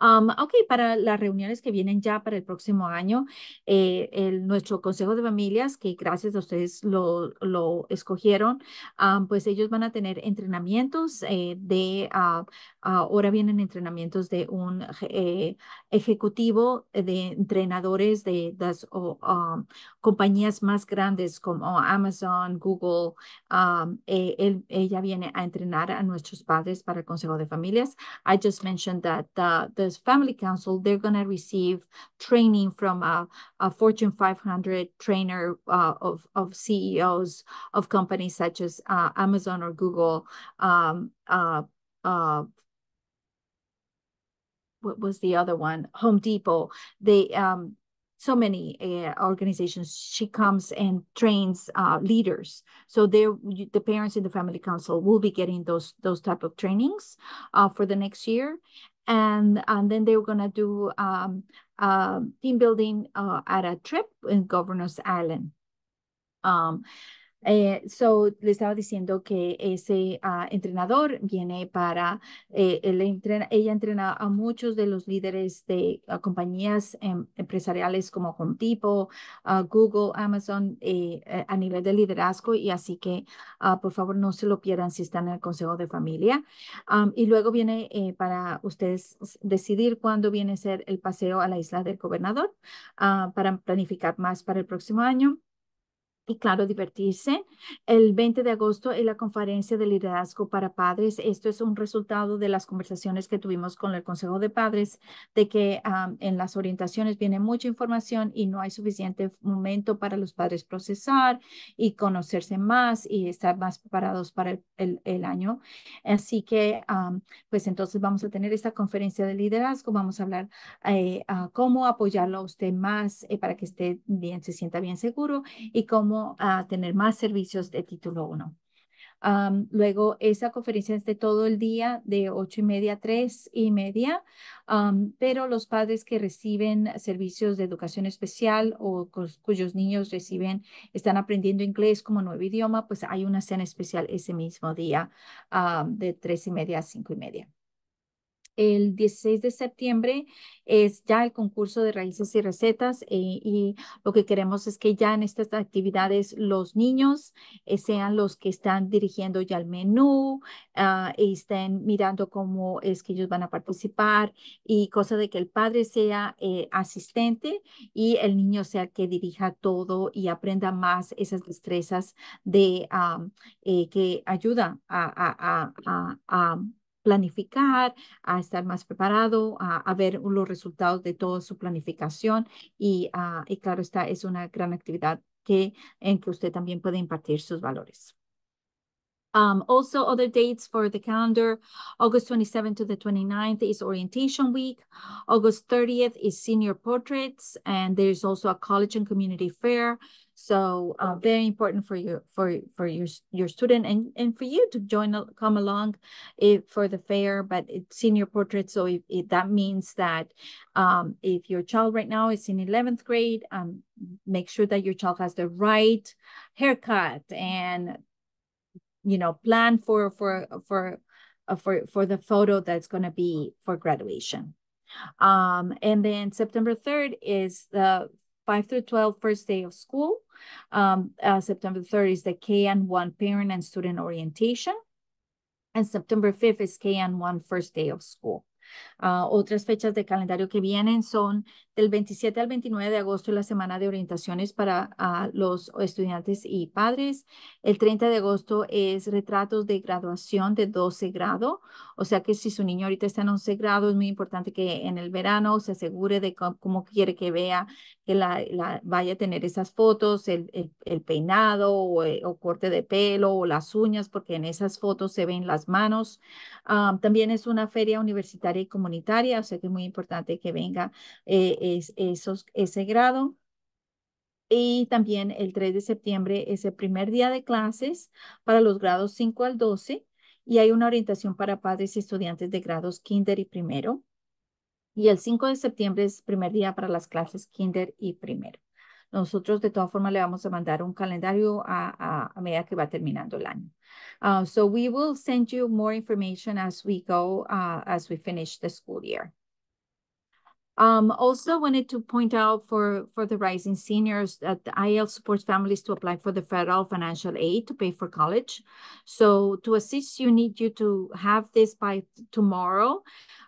ok, para las reuniones que vienen ya para el próximo año, eh, nuestro Consejo de Familias, que gracias a ustedes lo, escogieron, pues ellos van a tener entrenamientos eh, de, ah, ahora vienen entrenamientos de un eh, ejecutivo de entrenadores de las compañías más grandes como Amazon, Google. ella viene a entrenar a nuestros padres para el Consejo de Familias. I just mentioned that uh, the as family council, they're going to receive training from a, a Fortune 500 trainer uh, of, of CEOs of companies such as uh, Amazon or Google. Um, uh, uh, what was the other one? Home Depot. They um, so many uh, organizations she comes and trains uh, leaders so there the parents in the family council will be getting those those type of trainings uh, for the next year and and then they were gonna do um, uh, team building uh, at a trip in Governors Island. Um, Eh, so, le estaba diciendo que ese ah, entrenador viene para, eh, ella entrena a muchos de los líderes de ah, compañías em, empresariales como Home Depot, ah, Google, Amazon, eh, a nivel de liderazgo. Y así que, por favor, no se lo pierdan si están en el Consejo de Familia. y luego viene para ustedes decidir cuándo viene a ser el paseo a la isla del gobernador para planificar más para el próximo año y claro, divertirse. El 20 de agosto es la conferencia de liderazgo para padres. Esto es un resultado de las conversaciones que tuvimos con el Consejo de Padres, de que en las orientaciones viene mucha información y no hay suficiente momento para los padres procesar y conocerse más y estar más preparados para el, año. Así que, pues entonces vamos a tener esta conferencia de liderazgo. Vamos a hablar eh, cómo apoyarlo a usted más eh, para que esté bien, se sienta bien seguro y cómo a tener más servicios de título 1. luego, esa conferencia es de todo el día, de ocho y media a tres y media, pero los padres que reciben servicios de educación especial o cuyos niños reciben, están aprendiendo inglés como nuevo idioma, pues hay una cena especial ese mismo día de tres y media a cinco y media el 16 de septiembre es ya el concurso de raíces y recetas eh, y lo que queremos es que ya en estas actividades los niños eh, sean los que están dirigiendo ya el menú e estén mirando cómo es que ellos van a participar y cosa de que el padre sea eh, asistente y el niño sea el que dirija todo y aprenda más esas destrezas de que ayuda a planificar, a estar más preparado, a, ver los resultados de toda su planificación y, ah, claro esta es una gran actividad que, en que usted también puede impartir sus valores. Um, also, other dates for the calendar, August 27th to the 29th is Orientation Week. August 30th is Senior Portraits, and there's also a College and Community Fair. So uh, very important for you for for your your student and and for you to join come along, if, for the fair. But it's senior portrait, so if, if that means that um, if your child right now is in eleventh grade, um, make sure that your child has the right haircut and you know plan for for for uh, for for the photo that's going to be for graduation. Um, and then September 3rd is the 5 through 12, first day of school. Um, uh, September 3rd is the KN1 parent and student orientation. And September 5th is KN1 first day of school. Uh, otras fechas de calendario que vienen son del 27 al 29 de agosto es la semana de orientaciones para ah, los estudiantes y padres. El 30 de agosto es retratos de graduación de 12 grado. O sea que si su niño ahorita está en 11 grado, es muy importante que en el verano se asegure de cómo, quiere que vea, que la, vaya a tener esas fotos, el, el, peinado eh, o, corte de pelo o las uñas, porque en esas fotos se ven las manos. Ah, también es una feria universitaria y comunitaria, o sea que es muy importante que venga. Eh, es esos, ese grado. Y también el 3 de septiembre es el primer día de clases para los grados 5 al 12 y hay una orientación para padres y estudiantes de grados kinder y primero. Y el 5 de septiembre es primer día para las clases kinder y primero. Nosotros de todas formas le vamos a mandar un calendario a, a, medida que va terminando el año. Uh, so we will send you more information as we go, uh, as we finish the school year. Um, also wanted to point out for, for the rising seniors that the IL supports families to apply for the federal financial aid to pay for college. So to assist, you need you to have this by tomorrow,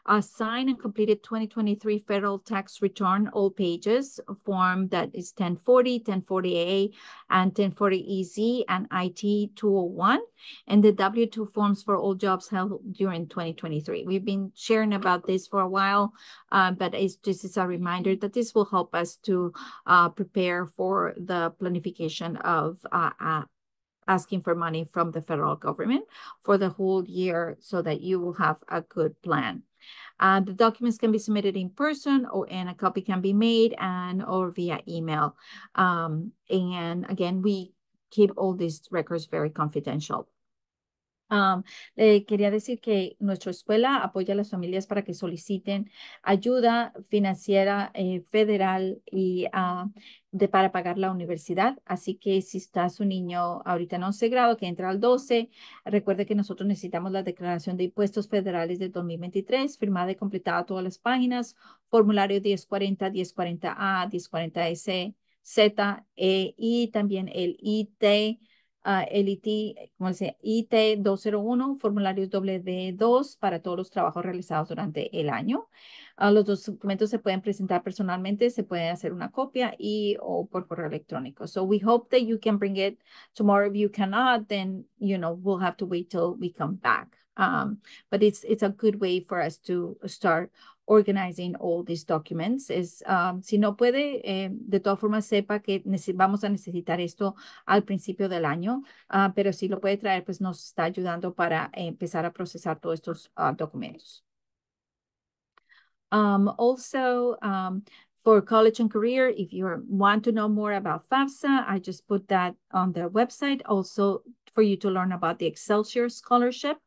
uh, sign and completed 2023 federal tax return, all pages form that is 1040, 1040A, and 1040EZ and IT 201, and the W-2 forms for all jobs held during 2023. We've been sharing about this for a while, uh, but it's this is a reminder that this will help us to uh, prepare for the planification of uh, asking for money from the federal government for the whole year so that you will have a good plan. Uh, the documents can be submitted in person or and a copy can be made and or via email. Um, and again, we keep all these records very confidential. Um, quería decir que nuestra escuela apoya a las familias para que soliciten ayuda financiera eh, federal y ah, de, para pagar la universidad. Así que si está su niño ahorita en 11 grado, que entra al 12, recuerde que nosotros necesitamos la declaración de impuestos federales de 2023, firmada y completada todas las páginas, formulario 1040, 1040A, 1040S, Z, e, y también el IT uh, el IT, IT 201, formularios WD2 para todos los trabajos realizados durante el año. Ah, los dos documentos se pueden presentar personalmente, se puede hacer una copia y o por correo electrónico. So we hope that you can bring it tomorrow. If you cannot, then, you know, we'll have to wait till we come back. Um, but it's, it's a good way for us to start organizing all these documents. Es, um, si no puede, eh, de todas formas sepa que vamos a necesitar esto al principio del año, uh, pero si lo puede traer, pues nos está ayudando para empezar a procesar todos estos uh, documentos. Um, also, um, for college and career, if you want to know more about FAFSA, I just put that on the website. Also, for you to learn about the Excelsior Scholarship.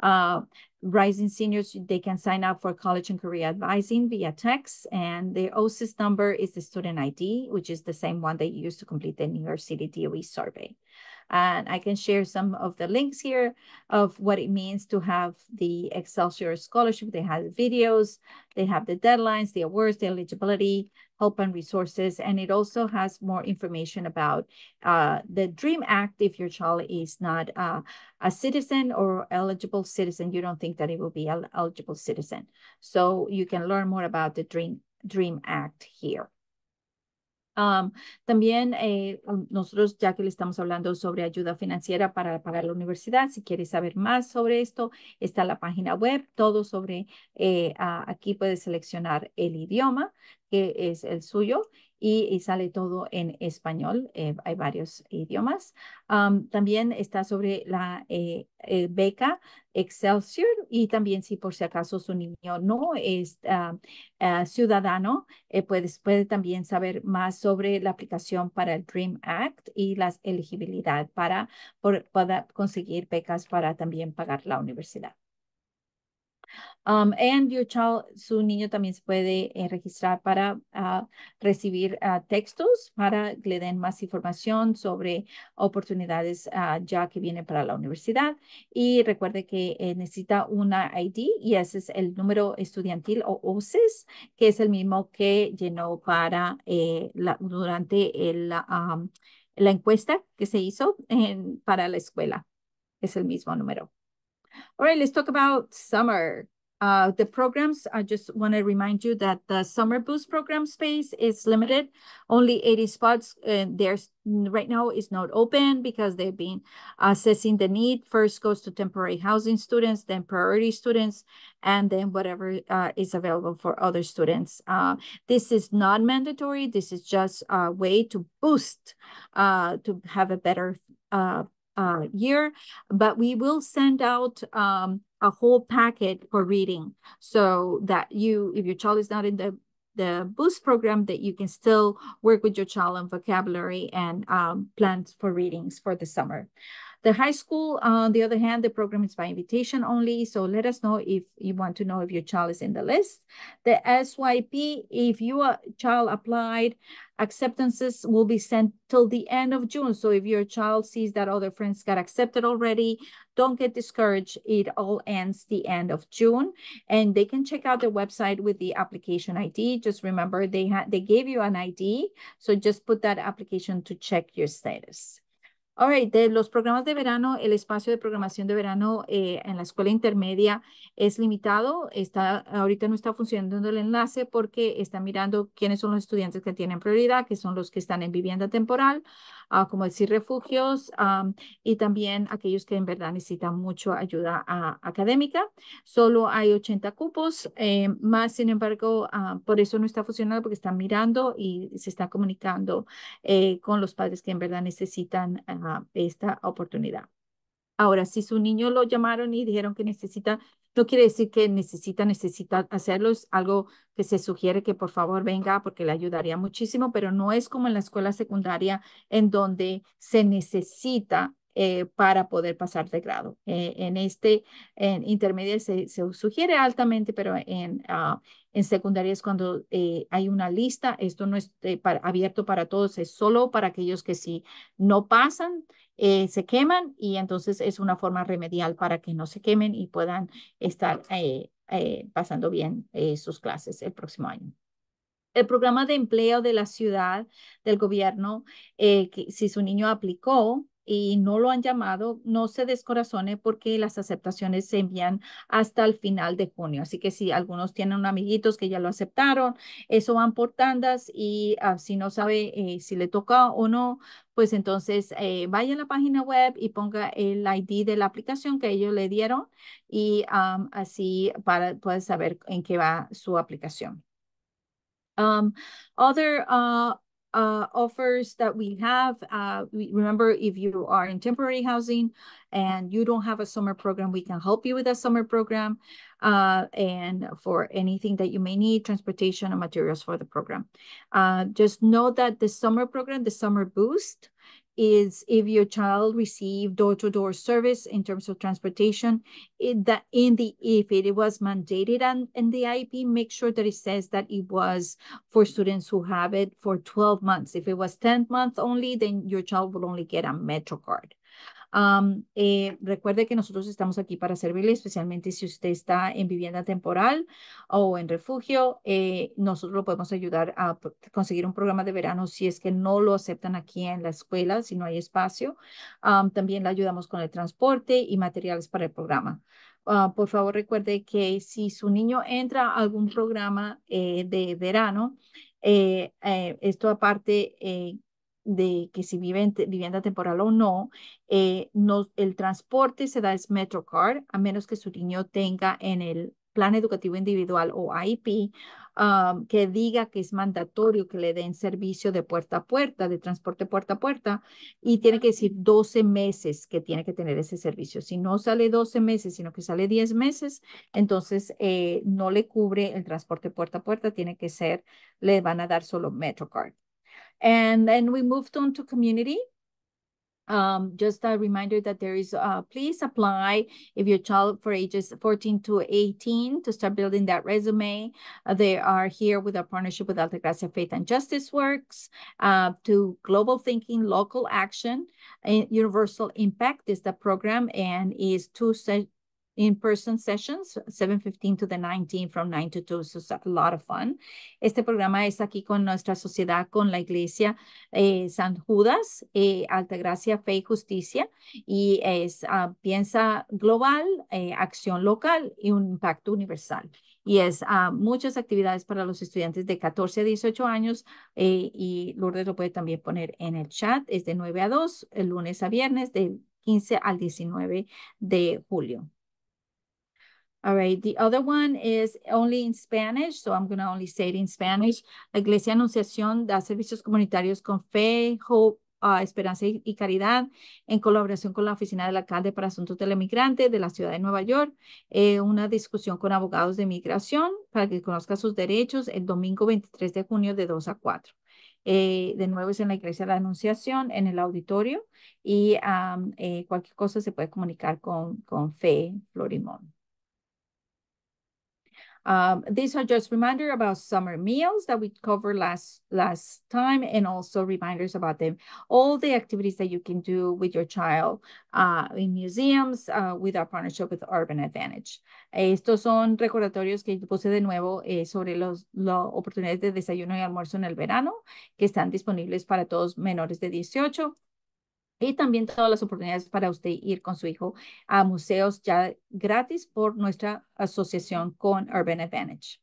Uh, rising seniors, they can sign up for college and career advising via text, and their OSIS number is the student ID, which is the same one they use to complete the New York City DOE survey. And I can share some of the links here of what it means to have the Excelsior Scholarship. They have videos, they have the deadlines, the awards, the eligibility, help and resources. And it also has more information about uh, the DREAM Act. If your child is not uh, a citizen or eligible citizen, you don't think that it will be eligible citizen. So you can learn more about the DREAM, DREAM Act here. también eh, nosotros, ya que le estamos hablando sobre ayuda financiera para pagar la universidad, si quieres saber más sobre esto, está la página web, todo sobre, eh, aquí puedes seleccionar el idioma que es el suyo y, sale todo en español, eh, hay varios idiomas. también está sobre la eh, eh, beca Excelsior y también si por si acaso su niño no es ah, ah, ciudadano, puede también saber más sobre la aplicación para el Dream Act y la elegibilidad para, para conseguir becas para también pagar la universidad. Um, and your child, su niño también se puede eh, registrar para ah, recibir ah, textos para que le den más información sobre oportunidades ah, ya que viene para la universidad. Y recuerde que eh, necesita una ID y ese es el número estudiantil o OCES, que es el mismo que llenó para eh, la, durante la encuesta que se hizo para la escuela. Es el mismo número. All right, let's talk about summer. Uh, the programs, I just want to remind you that the Summer Boost program space is limited, only 80 spots. And there's right now is not open because they've been assessing the need. First goes to temporary housing students, then priority students, and then whatever uh, is available for other students. Uh, this is not mandatory. This is just a way to boost, uh, to have a better uh, uh, year, but we will send out um, a whole packet for reading so that you, if your child is not in the the boost program that you can still work with your child on vocabulary and um, plans for readings for the summer. The high school, on the other hand, the program is by invitation only. So let us know if you want to know if your child is in the list. The SYP, if your child applied, acceptances will be sent till the end of June. So if your child sees that other friends got accepted already, don't get discouraged. It all ends the end of June. And they can check out the website with the application ID. Just remember they had they gave you an ID. So just put that application to check your status. All de los programas de verano, el espacio de programación de verano eh, en la escuela intermedia es limitado. Está, ahorita no está funcionando el enlace porque está mirando quiénes son los estudiantes que tienen prioridad, que son los que están en vivienda temporal como decir, refugios y también aquellos que en verdad necesitan mucho ayuda ah, académica. Solo hay 80 cupos, eh, más sin embargo, ah, por eso no está funcionando porque están mirando y se están comunicando eh, con los padres que en verdad necesitan ah, esta oportunidad. Ahora, si su niño lo llamaron y dijeron que necesita no quiere decir que necesita, necesita hacerlo, es algo que se sugiere que por favor venga porque le ayudaría muchísimo, pero no es como en la escuela secundaria en donde se necesita eh, para poder pasar de grado. Eh, en este, en intermedia se, sugiere altamente, pero en, ah, en secundaria es cuando eh, hay una lista. Esto no es abierto para todos, es solo para aquellos que si no pasan, se queman y entonces es una forma remedial para que no se quemen y puedan estar pasando bien sus clases el próximo año el programa de empleo de la ciudad, del gobierno, si su niño aplicó, y no lo han llamado, no se descorazone porque las aceptaciones se envían hasta el final de junio. Así que si algunos tienen amiguitos que ya lo aceptaron, eso van por tandas y ah, si no sabe eh, si le toca o no, pues entonces eh, vaya a la página web y ponga el ID de la aplicación que ellos le dieron y así para, puede saber en qué va su aplicación. Um, other uh, uh, offers that we have. Uh, we, remember, if you are in temporary housing and you don't have a summer program, we can help you with a summer program uh, and for anything that you may need, transportation and materials for the program. Uh, just know that the summer program, the summer boost, is if your child received door-to-door service in terms of transportation, in the, in the if it, it was mandated and, in the IEP, make sure that it says that it was for students who have it for 12 months. If it was 10 months only, then your child will only get a MetroCard. Eh, recuerde que nosotros estamos aquí para servirle, especialmente si usted está en vivienda temporal o en refugio. Eh, nosotros lo podemos ayudar a conseguir un programa de verano si es que no lo aceptan aquí en la escuela, si no hay espacio. también le ayudamos con el transporte y materiales para el programa. Ah, por favor recuerde que si su niño entra a algún programa eh, de verano, esto aparte de que si vive en vivienda temporal o no, eh, no, el transporte se da es MetroCard, a menos que su niño tenga en el plan educativo individual o IP, que diga que es mandatorio que le den servicio de puerta a puerta, de transporte puerta a puerta, y tiene que decir 12 meses que tiene que tener ese servicio. Si no sale 12 meses, sino que sale 10 meses, entonces eh, no le cubre el transporte puerta a puerta, tiene que ser, le van a dar solo MetroCard. And then we moved on to community. Um, just a reminder that there is, uh, please apply if your child for ages 14 to 18 to start building that resume. Uh, they are here with our partnership with Altagracia Faith and Justice Works uh, to Global Thinking, Local Action, and Universal Impact is the program and is two se in-person sessions, 7.15 to the 19 from 9 to 2, so it's a lot of fun. Este programa es aquí con nuestra sociedad, con la iglesia eh, San Judas, Alta eh, Altagracia, Fe y Justicia, y es ah, piensa global, eh, acción local y un impacto universal. Y es ah, muchas actividades para los estudiantes de 14 a 18 años y Lourdes lo puede también poner en el chat. Es de 9 a 2, el lunes a viernes, de 15 al 19 de julio. All right. The other one is only in Spanish, so I'm going to only say it in Spanish. La Iglesia Anunciación da servicios comunitarios con fe, hope, ah, esperanza y, caridad en colaboración con la Oficina del Alcalde para Asuntos del Emigrante de la Ciudad de Nueva York. Eh, una discusión con abogados de migración para que conozca sus derechos el domingo 23 de junio de 2 a 4. Eh, de nuevo es en la Iglesia de la Anunciación, en el auditorio, y eh, cualquier cosa se puede comunicar con, con Fe Florimón. Um, these are just reminder about summer meals that we covered last last time, and also reminders about them. All the activities that you can do with your child uh, in museums uh, with our partnership with Urban Advantage. Estos son recordatorios que puse de nuevo eh, sobre las oportunidades de desayuno y almuerzo en el verano que están disponibles para todos menores de 18 y también todas las oportunidades para usted ir con su hijo a museos ya gratis por nuestra asociación con Urban Advantage.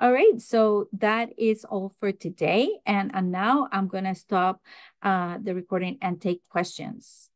All right, so that is all for today. And, and now I'm going to stop uh, the recording and take questions.